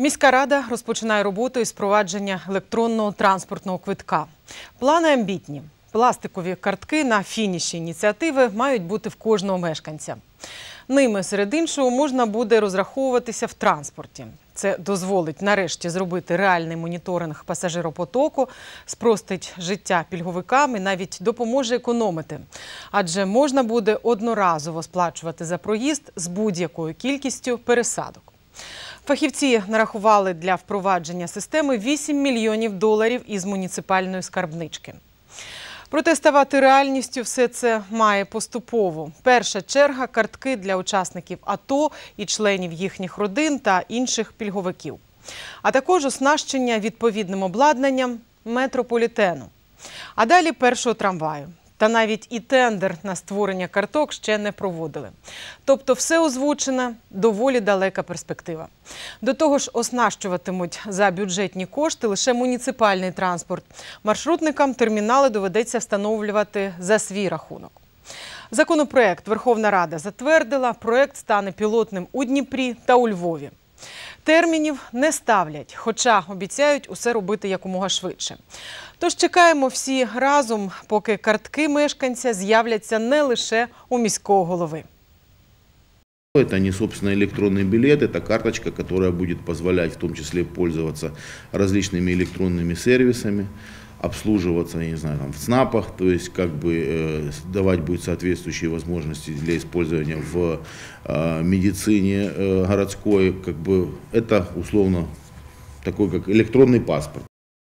Міська рада розпочинає роботу із провадження електронного транспортного квитка. Плани амбітні. Пластикові картки на фініші ініціативи мають бути в кожного мешканця. Ними, серед іншого, можна буде розраховуватися в транспорті. Це дозволить нарешті зробити реальний моніторинг пасажиропотоку, спростить життя пільговиками, навіть допоможе економити. Адже можна буде одноразово сплачувати за проїзд з будь-якою кількістю пересадок. Фахівці нарахували для впровадження системи 8 мільйонів доларів із муніципальної скарбнички. Проте ставати реальністю все це має поступово. Перша черга картки для учасників АТО і членів їхніх родин та інших пільговиків, а також оснащення відповідним обладнанням метрополітену. А далі першого трамваю. Та навіть і тендер на створення карток ще не проводили. Тобто, все озвучене доволі далека перспектива. До того ж, оснащуватимуть за бюджетні кошти лише муніципальний транспорт. Маршрутникам термінали доведеться встановлювати за свій рахунок. Законопроект Верховна Рада затвердила. Проект стане пілотним у Дніпрі та у Львові. Термінів не ставлять, хоча обіцяють усе робити якомога швидше. Тож чекаємо всі разом, поки картки мешканця з'являться не лише у міського голови. Это не, собственно, электронный билет, это карточка, которая будет позволять в том числе пользоваться различными электронными сервисами. обслуживаться, я не знаю, там, в ЦНАПах, то есть как бы э, давать будет соответствующие возможности для использования в э, медицине э, городской, как бы это условно такой как электронный паспорт.